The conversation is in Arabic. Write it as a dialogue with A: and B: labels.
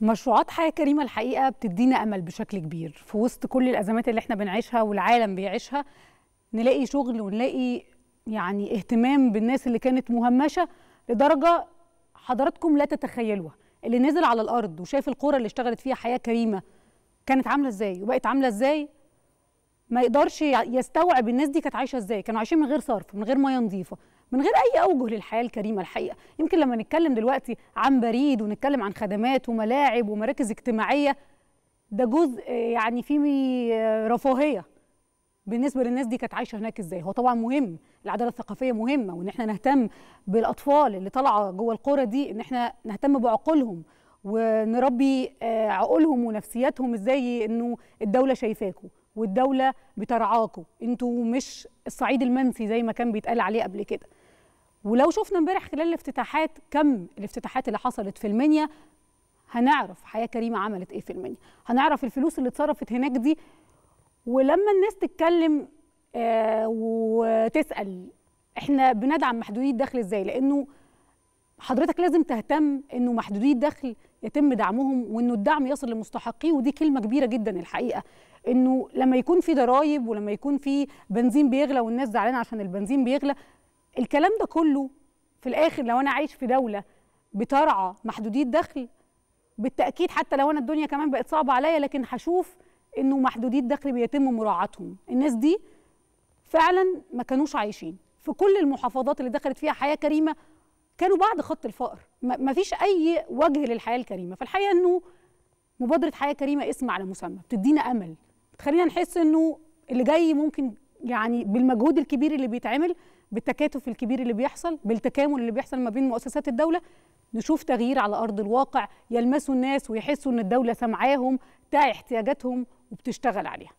A: مشروعات حياة كريمة الحقيقة بتدينا أمل بشكل كبير في وسط كل الأزمات اللي احنا بنعيشها والعالم بيعيشها نلاقي شغل ونلاقي يعني اهتمام بالناس اللي كانت مهمشة لدرجة حضراتكم لا تتخيلوها اللي نزل على الأرض وشاف القرى اللي اشتغلت فيها حياة كريمة كانت عاملة ازاي وبقت عاملة ازاي ما يقدرش يستوعب الناس دي كانت عايشة ازاي كانوا عايشين من غير صرف من غير مياه نظيفة من غير اي اوجه للحياه الكريمه الحقيقه يمكن لما نتكلم دلوقتي عن بريد ونتكلم عن خدمات وملاعب ومراكز اجتماعيه ده جزء يعني فيه رفاهيه بالنسبه للناس دي كانت عايشه هناك ازاي هو طبعا مهم العداله الثقافيه مهمه وان احنا نهتم بالاطفال اللي طالعه جوه القرى دي ان احنا نهتم بعقولهم ونربي عقولهم ونفسياتهم ازاي انه الدوله شايفاكم والدوله بترعاكم انتوا مش الصعيد المنسي زي ما كان بيتقال عليه قبل كده ولو شفنا امبارح خلال الافتتاحات كم الافتتاحات اللي حصلت في المنيا هنعرف حياه كريمه عملت ايه في المنيا هنعرف الفلوس اللي اتصرفت هناك دي ولما الناس تتكلم آه وتسال احنا بندعم محدودي الدخل ازاي لانه حضرتك لازم تهتم انه محدودي الدخل يتم دعمهم وانه الدعم يصل لمستحقيه ودي كلمه كبيره جدا الحقيقه انه لما يكون في ضرائب ولما يكون في بنزين بيغلى والناس زعلانه عشان البنزين بيغلى الكلام ده كله في الاخر لو انا عايش في دوله بترعى محدودي الدخل بالتاكيد حتى لو انا الدنيا كمان بقت صعبه عليا لكن هشوف انه محدودي الدخل بيتم مراعاتهم الناس دي فعلا ما كانوش عايشين في كل المحافظات اللي دخلت فيها حياه كريمه كانوا بعد خط الفقر ما فيش اي وجه للحياه الكريمه فالحقيقه انه مبادره حياه كريمه اسم على مسمى بتدينا امل بتخلينا نحس انه اللي جاي ممكن يعني بالمجهود الكبير اللي بيتعمل بالتكاتف الكبير اللي بيحصل بالتكامل اللي بيحصل ما بين مؤسسات الدوله نشوف تغيير على ارض الواقع يلمسوا الناس ويحسوا ان الدوله سمعاهم تاع احتياجاتهم وبتشتغل عليها